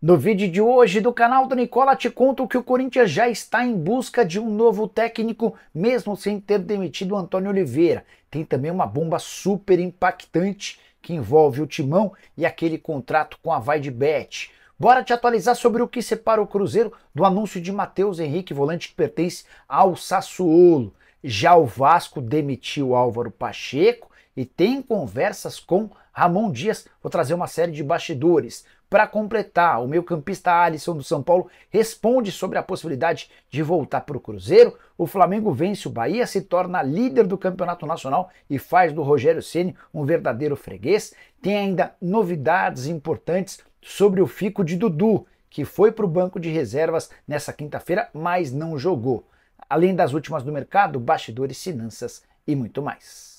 No vídeo de hoje do canal do Nicola te conto que o Corinthians já está em busca de um novo técnico, mesmo sem ter demitido o Antônio Oliveira. Tem também uma bomba super impactante que envolve o Timão e aquele contrato com a Bet. Bora te atualizar sobre o que separa o Cruzeiro do anúncio de Matheus Henrique, volante que pertence ao Sassuolo. Já o Vasco demitiu Álvaro Pacheco e tem conversas com Ramon Dias. Vou trazer uma série de bastidores. Para completar, o meu campista Alisson do São Paulo responde sobre a possibilidade de voltar para o Cruzeiro. O Flamengo vence o Bahia, se torna líder do Campeonato Nacional e faz do Rogério Ceni um verdadeiro freguês. Tem ainda novidades importantes sobre o fico de Dudu, que foi para o banco de reservas nessa quinta-feira, mas não jogou. Além das últimas do mercado, bastidores, finanças e muito mais.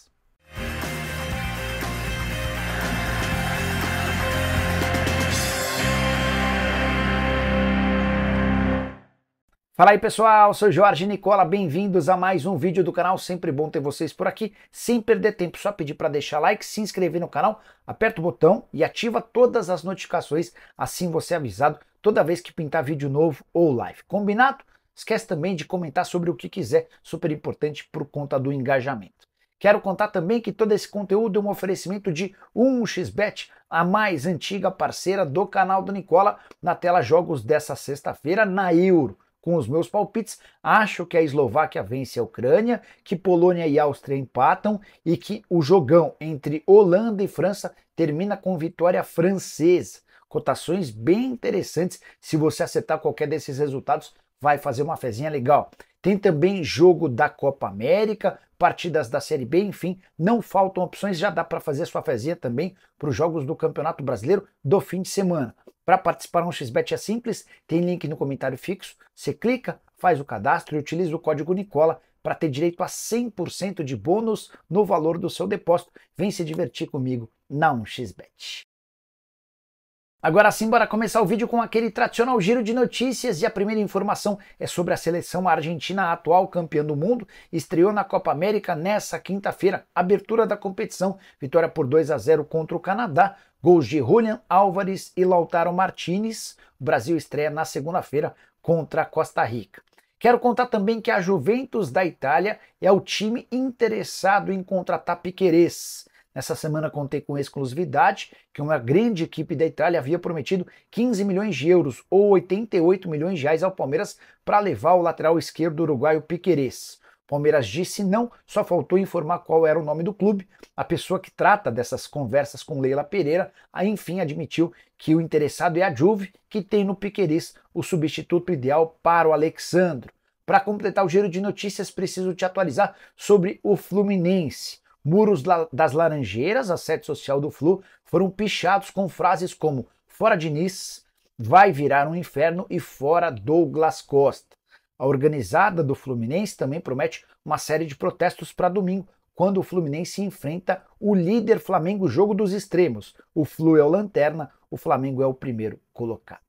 Fala aí pessoal, sou Jorge Nicola, bem-vindos a mais um vídeo do canal, sempre bom ter vocês por aqui, sem perder tempo, só pedir para deixar like, se inscrever no canal, aperta o botão e ativa todas as notificações, assim você é avisado toda vez que pintar vídeo novo ou live, combinado? Esquece também de comentar sobre o que quiser, super importante por conta do engajamento. Quero contar também que todo esse conteúdo é um oferecimento de 1xBet, a mais antiga parceira do canal do Nicola, na tela Jogos dessa sexta-feira na Euro com os meus palpites, acho que a Eslováquia vence a Ucrânia, que Polônia e Áustria empatam e que o jogão entre Holanda e França termina com vitória francesa. Cotações bem interessantes. Se você acertar qualquer desses resultados, vai fazer uma fezinha legal. Tem também jogo da Copa América, partidas da Série B, enfim, não faltam opções, já dá para fazer sua fezinha também para os jogos do Campeonato Brasileiro do fim de semana. Para participar um XBET é simples, tem link no comentário fixo, você clica, faz o cadastro e utiliza o código Nicola para ter direito a 100% de bônus no valor do seu depósito. Vem se divertir comigo na 1xBet. Agora sim, bora começar o vídeo com aquele tradicional giro de notícias e a primeira informação é sobre a seleção argentina atual campeã do mundo, estreou na Copa América nessa quinta-feira, abertura da competição, vitória por 2 a 0 contra o Canadá, gols de Julian Álvares e Lautaro Martinez. O Brasil estreia na segunda-feira contra a Costa Rica. Quero contar também que a Juventus da Itália é o time interessado em contratar Piquerez. Nessa semana contei com exclusividade que uma grande equipe da Itália havia prometido 15 milhões de euros ou 88 milhões de reais ao Palmeiras para levar o lateral esquerdo uruguaio Piquerez. Palmeiras disse não, só faltou informar qual era o nome do clube. A pessoa que trata dessas conversas com Leila Pereira, aí, enfim, admitiu que o interessado é a Juve, que tem no Piqueires o substituto ideal para o Alexandro. Para completar o giro de notícias, preciso te atualizar sobre o Fluminense. Muros das Laranjeiras, a sede social do Flu, foram pichados com frases como fora Diniz, vai virar um inferno e fora Douglas Costa. A organizada do Fluminense também promete uma série de protestos para domingo, quando o Fluminense enfrenta o líder Flamengo jogo dos extremos. O Flu é o lanterna, o Flamengo é o primeiro colocado.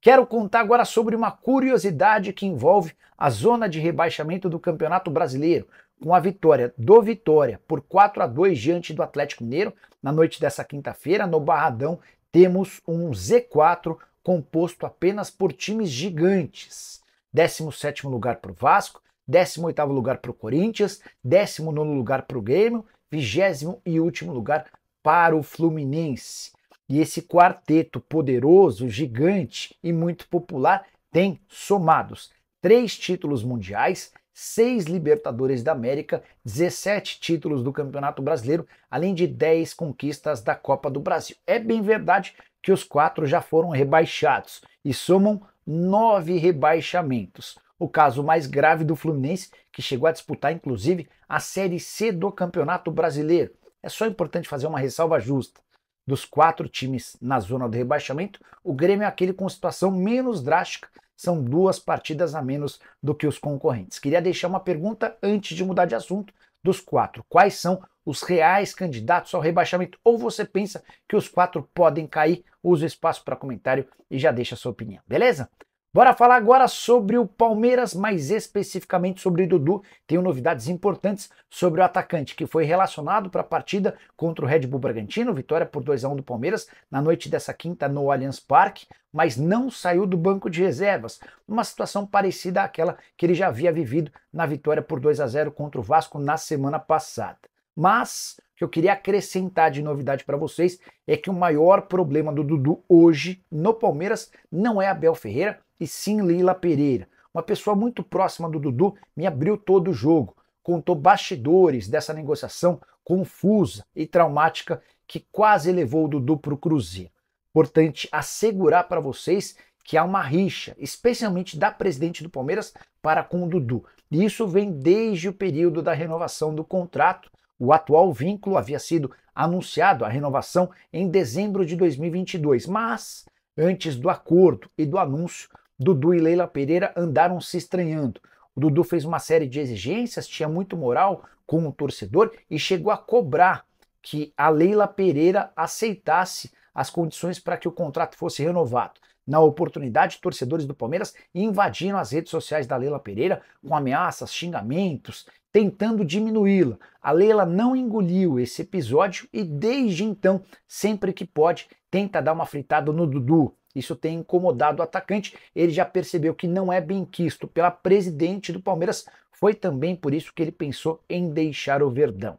Quero contar agora sobre uma curiosidade que envolve a zona de rebaixamento do Campeonato Brasileiro com a vitória do Vitória por 4 a 2 diante do Atlético Mineiro. Na noite dessa quinta-feira, no Barradão, temos um Z4 composto apenas por times gigantes. 17º lugar para o Vasco, 18º lugar para o Corinthians, 19º lugar para o Grêmio, 20 e último lugar para o Fluminense. E esse quarteto poderoso, gigante e muito popular tem somados três títulos mundiais, 6 Libertadores da América, 17 títulos do Campeonato Brasileiro, além de 10 conquistas da Copa do Brasil. É bem verdade que os quatro já foram rebaixados e somam nove rebaixamentos. O caso mais grave do Fluminense, que chegou a disputar inclusive a Série C do Campeonato Brasileiro. É só importante fazer uma ressalva justa. Dos quatro times na zona do rebaixamento, o Grêmio é aquele com situação menos drástica, são duas partidas a menos do que os concorrentes. Queria deixar uma pergunta antes de mudar de assunto dos quatro. Quais são os reais candidatos ao rebaixamento? Ou você pensa que os quatro podem cair? Usa o espaço para comentário e já deixa a sua opinião, beleza? Bora falar agora sobre o Palmeiras, mais especificamente sobre o Dudu. Tenho novidades importantes sobre o atacante que foi relacionado para a partida contra o Red Bull Bragantino, vitória por 2 a 1 do Palmeiras na noite dessa quinta no Allianz Parque, mas não saiu do banco de reservas, uma situação parecida àquela que ele já havia vivido na vitória por 2 a 0 contra o Vasco na semana passada. Mas o que eu queria acrescentar de novidade para vocês é que o maior problema do Dudu hoje no Palmeiras não é Abel Ferreira, e sim Leila Pereira. Uma pessoa muito próxima do Dudu me abriu todo o jogo, contou bastidores dessa negociação confusa e traumática que quase levou o Dudu para o Cruzeiro. Importante assegurar para vocês que há uma rixa, especialmente da presidente do Palmeiras para com o Dudu. E isso vem desde o período da renovação do contrato. O atual vínculo havia sido anunciado a renovação em dezembro de 2022, mas antes do acordo e do anúncio, Dudu e Leila Pereira andaram se estranhando. O Dudu fez uma série de exigências, tinha muito moral com o torcedor e chegou a cobrar que a Leila Pereira aceitasse as condições para que o contrato fosse renovado. Na oportunidade, torcedores do Palmeiras invadiram as redes sociais da Leila Pereira com ameaças, xingamentos, tentando diminuí-la. A Leila não engoliu esse episódio e desde então, sempre que pode, tenta dar uma fritada no Dudu. Isso tem incomodado o atacante. Ele já percebeu que não é bem quisto pela presidente do Palmeiras. Foi também por isso que ele pensou em deixar o Verdão.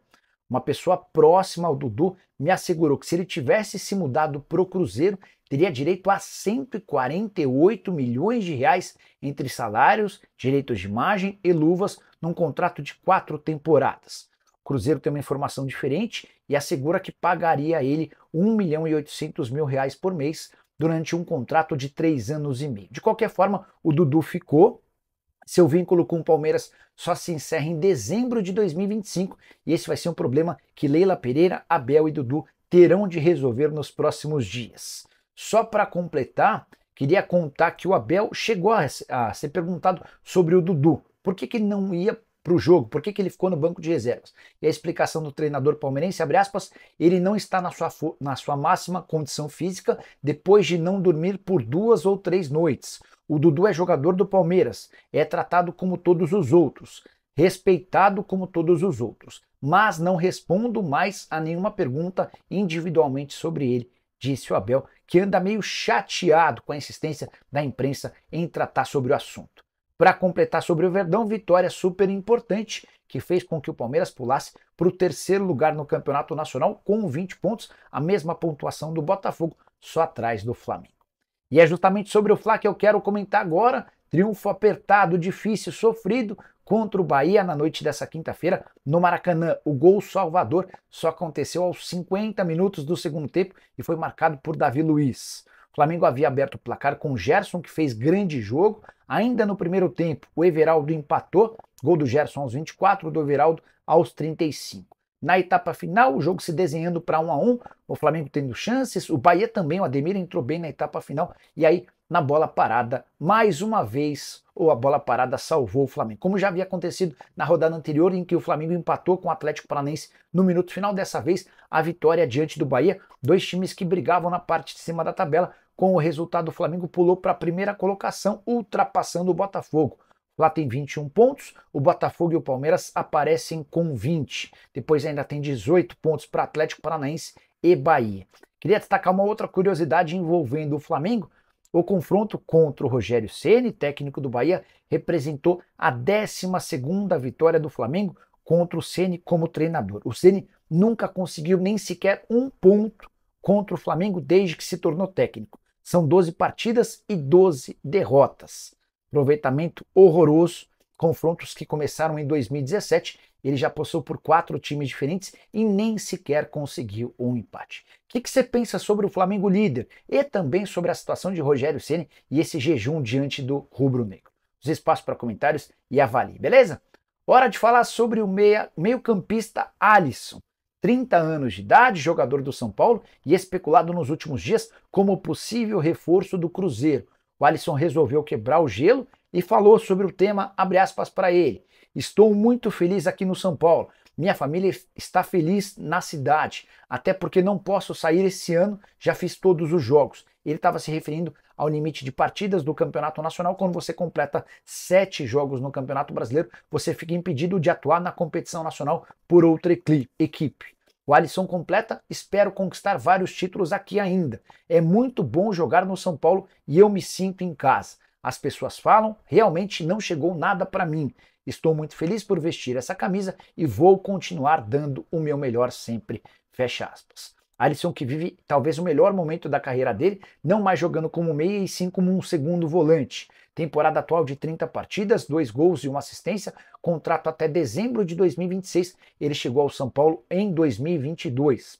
Uma pessoa próxima ao Dudu me assegurou que se ele tivesse se mudado para o Cruzeiro, teria direito a 148 milhões de reais entre salários, direitos de imagem e luvas num contrato de quatro temporadas. O Cruzeiro tem uma informação diferente e assegura que pagaria a ele 1 milhão e 800 mil reais por mês, durante um contrato de três anos e meio. De qualquer forma, o Dudu ficou. Seu vínculo com o Palmeiras só se encerra em dezembro de 2025 e esse vai ser um problema que Leila Pereira, Abel e Dudu terão de resolver nos próximos dias. Só para completar, queria contar que o Abel chegou a, ser perguntado sobre o Dudu. Por que, que ele não ia para o jogo, por que, que ele ficou no banco de reservas. E a explicação do treinador palmeirense, abre aspas, ele não está na sua, na sua máxima condição física depois de não dormir por duas ou três noites. O Dudu é jogador do Palmeiras, é tratado como todos os outros, respeitado como todos os outros, mas não respondo mais a nenhuma pergunta individualmente sobre ele, disse o Abel, que anda meio chateado com a insistência da imprensa em tratar sobre o assunto para completar sobre o Verdão, vitória super importante que fez com que o Palmeiras pulasse para o terceiro lugar no Campeonato Nacional com 20 pontos, a mesma pontuação do Botafogo, só atrás do Flamengo. E é justamente sobre o Fla que eu quero comentar agora. Triunfo apertado, difícil, sofrido contra o Bahia na noite dessa quinta-feira no Maracanã. O gol Salvador só aconteceu aos 50 minutos do segundo tempo e foi marcado por Davi Luiz. O Flamengo havia aberto o placar com Gerson, que fez grande jogo. Ainda no primeiro tempo, o Everaldo empatou, gol do Gerson aos 24, do Everaldo aos 35. Na etapa final, o jogo se desenhando para 1 a 1, o Flamengo tendo chances, o Bahia também, o Ademir entrou bem na etapa final e aí na bola parada, mais uma vez, ou a bola parada salvou o Flamengo. Como já havia acontecido na rodada anterior em que o Flamengo empatou com o Atlético Paranaense no minuto final, dessa vez a vitória diante do Bahia, dois times que brigavam na parte de cima da tabela, com o resultado, o Flamengo pulou para a primeira colocação, ultrapassando o Botafogo. Lá tem 21 pontos, o Botafogo e o Palmeiras aparecem com 20. Depois ainda tem 18 pontos para Atlético Paranaense e Bahia. Queria destacar uma outra curiosidade envolvendo o Flamengo. O confronto contra o Rogério Ceni, técnico do Bahia, representou a 12ª vitória do Flamengo contra o Ceni como treinador. O Ceni nunca conseguiu nem sequer um ponto contra o Flamengo desde que se tornou técnico. São 12 partidas e 12 derrotas. Aproveitamento horroroso, confrontos que começaram em 2017. Ele já passou por quatro times diferentes e nem sequer conseguiu um empate. O que você pensa sobre o Flamengo líder e também sobre a situação de Rogério Ceni e esse jejum diante do rubro-negro? Os espaços para comentários e avalie, beleza? Hora de falar sobre o meia, meio-campista Alisson. 30 anos de idade, jogador do São Paulo e especulado nos últimos dias como possível reforço do Cruzeiro. O Alisson resolveu quebrar o gelo e falou sobre o tema, abre aspas para ele. Estou muito feliz aqui no São Paulo. Minha família está feliz na cidade, até porque não posso sair esse ano, já fiz todos os jogos. Ele estava se referindo ao limite de partidas do Campeonato Nacional. Quando você completa sete jogos no Campeonato Brasileiro, você fica impedido de atuar na competição nacional por outra equipe. O Alisson completa, espero conquistar vários títulos aqui ainda. É muito bom jogar no São Paulo e eu me sinto em casa. As pessoas falam, realmente não chegou nada para mim. Estou muito feliz por vestir essa camisa e vou continuar dando o meu melhor sempre. Fecha aspas. Alisson que vive talvez o melhor momento da carreira dele, não mais jogando como meia e sim como um segundo volante. Temporada atual de 30 partidas, dois gols e uma assistência, contrato até dezembro de 2026. Ele chegou ao São Paulo em 2022.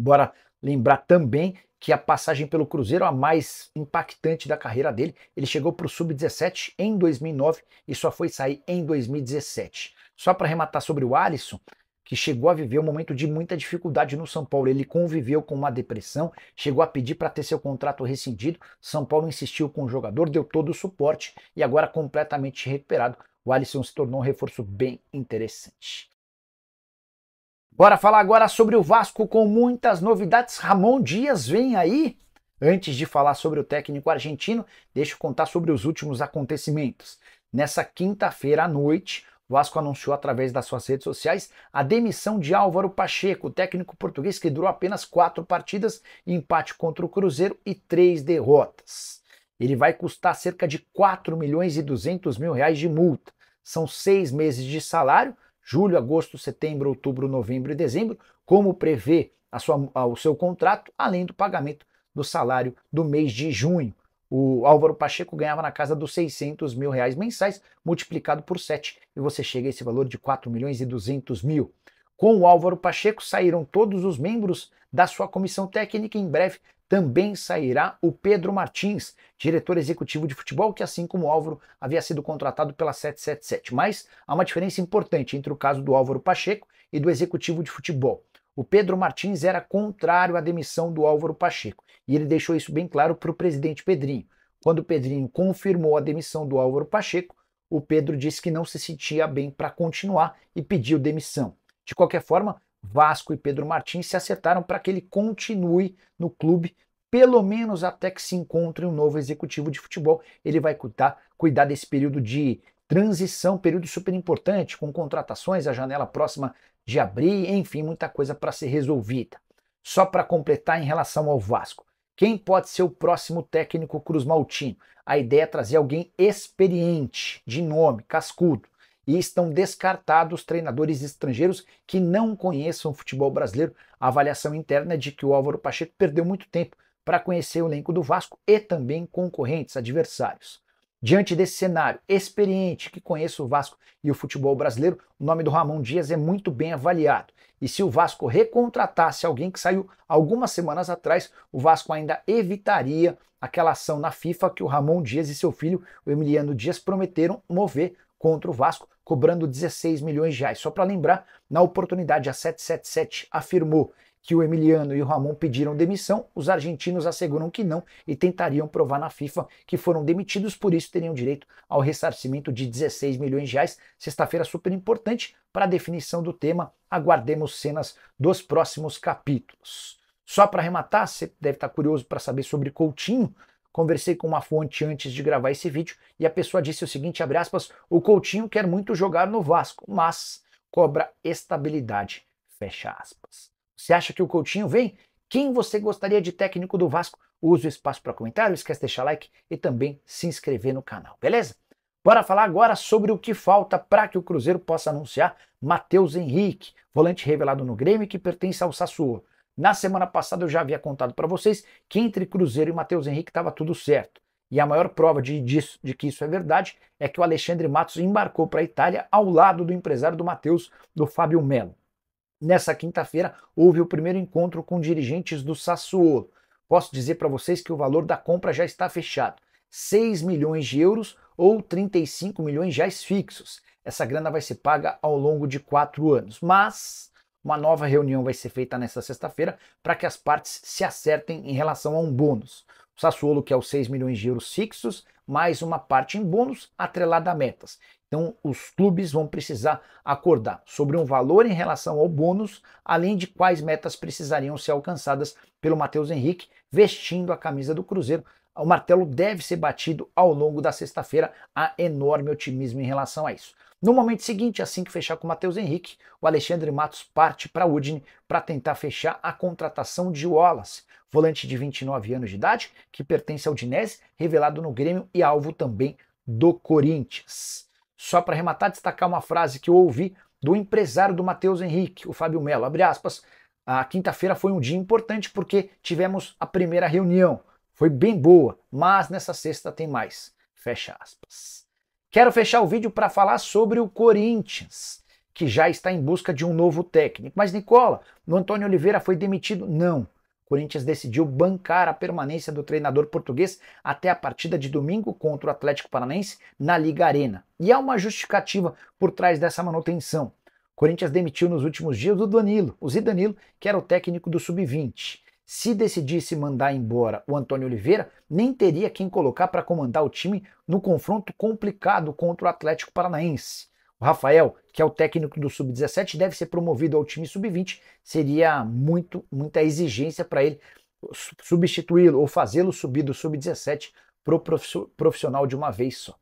Bora lembrar também que a passagem pelo Cruzeiro a mais impactante da carreira dele. Ele chegou para o sub-17 em 2009 e só foi sair em 2017. Só para arrematar sobre o Alisson, que chegou a viver um momento de muita dificuldade no São Paulo. Ele conviveu com uma depressão, chegou a pedir para ter seu contrato rescindido. São Paulo insistiu com o jogador, deu todo o suporte e agora completamente recuperado. O Alisson se tornou um reforço bem interessante. Bora falar agora sobre o Vasco com muitas novidades. Ramon Dias vem aí. Antes de falar sobre o técnico argentino, deixa eu contar sobre os últimos acontecimentos. Nessa quinta-feira à noite, Vasco anunciou através das suas redes sociais a demissão de Álvaro Pacheco, técnico português que durou apenas quatro partidas, empate contra o Cruzeiro e três derrotas. Ele vai custar cerca de 4 milhões e 200 mil reais de multa. São seis meses de salário, julho, agosto, setembro, outubro, novembro e dezembro, como prevê a sua, o seu contrato, além do pagamento do salário do mês de junho. O Álvaro Pacheco ganhava na casa dos 600 mil reais mensais, multiplicado por 7, e você chega a esse valor de 4 milhões e 200 mil. Com o Álvaro Pacheco saíram todos os membros da sua comissão técnica. Em breve também sairá o Pedro Martins, diretor executivo de futebol, que, assim como o Álvaro, havia sido contratado pela 777. Mas há uma diferença importante entre o caso do Álvaro Pacheco e do executivo de futebol. O Pedro Martins era contrário à demissão do Álvaro Pacheco. E ele deixou isso bem claro para o presidente Pedrinho. Quando o Pedrinho confirmou a demissão do Álvaro Pacheco, o Pedro disse que não se sentia bem para continuar e pediu demissão. De qualquer forma, Vasco e Pedro Martins se acertaram para que ele continue no clube, pelo menos até que se encontre um novo executivo de futebol. Ele vai cuidar, cuidar desse período de transição, período super importante, com contratações, a janela próxima de abrir, enfim, muita coisa para ser resolvida. Só para completar em relação ao Vasco. Quem pode ser o próximo técnico Cruz Maltinho? A ideia é trazer alguém experiente, de nome, cascudo. E estão descartados treinadores estrangeiros que não conheçam o futebol brasileiro. A avaliação interna é de que o Álvaro Pacheco perdeu muito tempo para conhecer o elenco do Vasco e também concorrentes, adversários. Diante desse cenário, experiente, que conheça o Vasco e o futebol brasileiro, o nome do Ramon Dias é muito bem avaliado. E se o Vasco recontratasse alguém que saiu algumas semanas atrás, o Vasco ainda evitaria aquela ação na FIFA que o Ramon Dias e seu filho, o Emiliano Dias, prometeram mover contra o Vasco, cobrando 16 milhões de reais. Só para lembrar, na oportunidade a 777 afirmou que o Emiliano e o Ramon pediram demissão, os argentinos asseguram que não e tentariam provar na FIFA que foram demitidos, por isso teriam direito ao ressarcimento de 16 milhões de reais. Sexta-feira super importante para a definição do tema. Aguardemos cenas dos próximos capítulos. Só para arrematar, você deve estar curioso para saber sobre Coutinho. Conversei com uma fonte antes de gravar esse vídeo e a pessoa disse o seguinte, abre aspas, o Coutinho quer muito jogar no Vasco, mas cobra estabilidade, fecha aspas. Você acha que o Coutinho vem? Quem você gostaria de técnico do Vasco? Use o espaço para comentário, esquece de deixar like e também se inscrever no canal, beleza? Bora falar agora sobre o que falta para que o Cruzeiro possa anunciar Matheus Henrique, volante revelado no Grêmio que pertence ao Sassuolo. Na semana passada eu já havia contado para vocês que entre Cruzeiro e Matheus Henrique estava tudo certo. E a maior prova de, disso, de que isso é verdade é que o Alexandre Matos embarcou para a Itália ao lado do empresário do Matheus, do Fábio Melo. Nessa quinta-feira, houve o primeiro encontro com dirigentes do Sassuolo. Posso dizer para vocês que o valor da compra já está fechado. 6 milhões de euros ou 35 milhões de reais fixos. Essa grana vai ser paga ao longo de quatro anos. Mas uma nova reunião vai ser feita nesta sexta-feira para que as partes se acertem em relação a um bônus. O Sassuolo quer é os 6 milhões de euros fixos, mais uma parte em bônus atrelada a metas. Então, os clubes vão precisar acordar sobre um valor em relação ao bônus, além de quais metas precisariam ser alcançadas pelo Matheus Henrique vestindo a camisa do Cruzeiro. O martelo deve ser batido ao longo da sexta-feira. Há enorme otimismo em relação a isso. No momento seguinte, assim que fechar com o Matheus Henrique, o Alexandre Matos parte para Udine para tentar fechar a contratação de Wallace, volante de 29 anos de idade, que pertence ao Dinese, revelado no Grêmio e alvo também do Corinthians. Só para arrematar, destacar uma frase que eu ouvi do empresário do Matheus Henrique, o Fábio Melo. Abre aspas. A quinta-feira foi um dia importante porque tivemos a primeira reunião. Foi bem boa, mas nessa sexta tem mais. Fecha aspas. Quero fechar o vídeo para falar sobre o Corinthians, que já está em busca de um novo técnico. Mas, Nicola, o Antônio Oliveira foi demitido? Não. Corinthians decidiu bancar a permanência do treinador português até a partida de domingo contra o Atlético Paranaense na Liga Arena. E há uma justificativa por trás dessa manutenção. Corinthians demitiu nos últimos dias o Danilo, o Zidanilo, que era o técnico do Sub-20. Se decidisse mandar embora o Antônio Oliveira, nem teria quem colocar para comandar o time no confronto complicado contra o Atlético Paranaense. O Rafael, que é o técnico do sub-17, deve ser promovido ao time sub-20. Seria muito, muita exigência para ele substituí-lo ou fazê-lo subir do sub-17 para o profissional de uma vez só.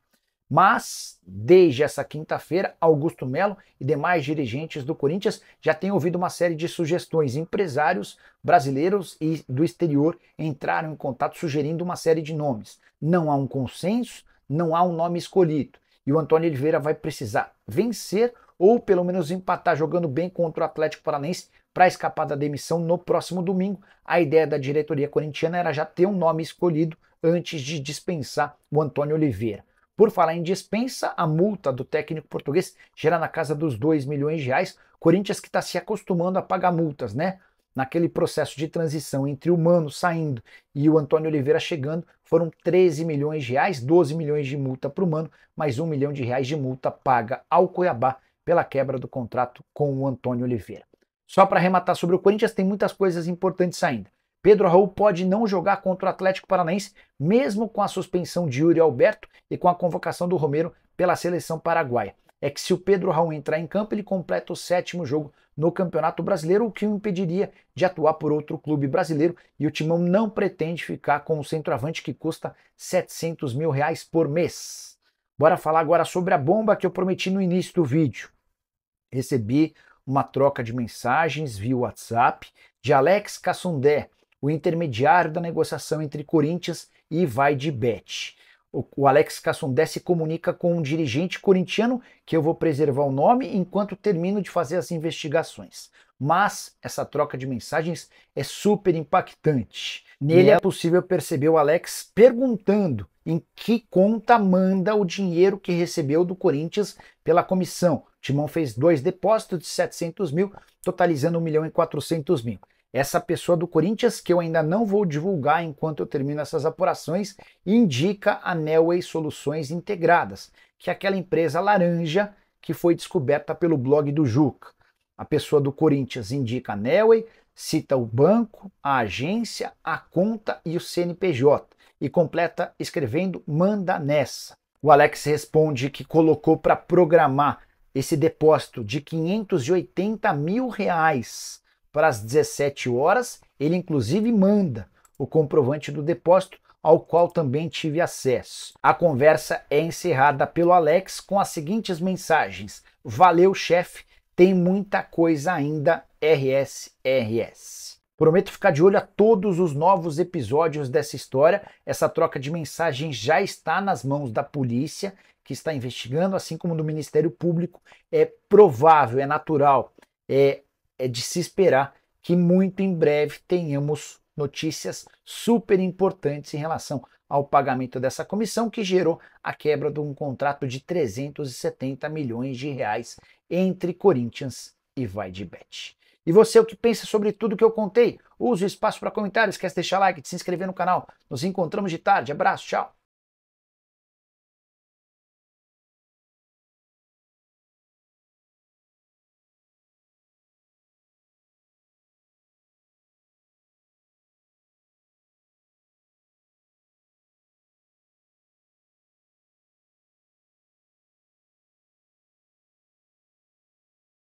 Mas, desde essa quinta-feira, Augusto Melo e demais dirigentes do Corinthians já têm ouvido uma série de sugestões. Empresários brasileiros e do exterior entraram em contato sugerindo uma série de nomes. Não há um consenso, não há um nome escolhido. E o Antônio Oliveira vai precisar vencer ou pelo menos empatar jogando bem contra o Atlético Paranense para escapar da demissão no próximo domingo. A ideia da diretoria corintiana era já ter um nome escolhido antes de dispensar o Antônio Oliveira. Por falar em dispensa, a multa do técnico português gera na casa dos 2 milhões de reais. Corinthians que está se acostumando a pagar multas, né? naquele processo de transição entre o Mano saindo e o Antônio Oliveira chegando, foram 13 milhões de reais, 12 milhões de multa para o Mano, mais 1 milhão de reais de multa paga ao Cuiabá pela quebra do contrato com o Antônio Oliveira. Só para arrematar sobre o Corinthians, tem muitas coisas importantes ainda. Pedro Raul pode não jogar contra o Atlético Paranaense, mesmo com a suspensão de Yuri Alberto e com a convocação do Romero pela seleção paraguaia. É que se o Pedro Raul entrar em campo, ele completa o sétimo jogo no Campeonato Brasileiro, o que o impediria de atuar por outro clube brasileiro. E o Timão não pretende ficar com o centroavante que custa 700 mil reais por mês. Bora falar agora sobre a bomba que eu prometi no início do vídeo. Recebi uma troca de mensagens via WhatsApp de Alex Cassundé, o intermediário da negociação entre Corinthians e Vai de Bet o Alex Cassundé se comunica com um dirigente corintiano, que eu vou preservar o nome enquanto termino de fazer as investigações. Mas essa troca de mensagens é super impactante. Nele é possível perceber o Alex perguntando em que conta manda o dinheiro que recebeu do Corinthians pela comissão. O Timão fez dois depósitos de 700 mil, totalizando 1 milhão e 400 mil essa pessoa do Corinthians, que eu ainda não vou divulgar enquanto eu termino essas apurações, indica a Nelway Soluções Integradas, que é aquela empresa laranja que foi descoberta pelo blog do Juca. A pessoa do Corinthians indica a Nelway, cita o banco, a agência, a conta e o CNPJ e completa escrevendo manda nessa. O Alex responde que colocou para programar esse depósito de 580 mil reais para as 17 horas, ele inclusive manda o comprovante do depósito, ao qual também tive acesso. A conversa é encerrada pelo Alex com as seguintes mensagens: Valeu, chefe, tem muita coisa ainda, RS, RS. Prometo ficar de olho a todos os novos episódios dessa história. Essa troca de mensagens já está nas mãos da polícia, que está investigando, assim como do Ministério Público. É provável, é natural, é é de se esperar que muito em breve tenhamos notícias super importantes em relação ao pagamento dessa comissão que gerou a quebra de um contrato de 370 milhões de reais entre Corinthians e Bet. E você, o que pensa sobre tudo que eu contei? Use o espaço para comentários, quer deixar like, se inscrever no canal. Nos encontramos de tarde. Abraço, tchau.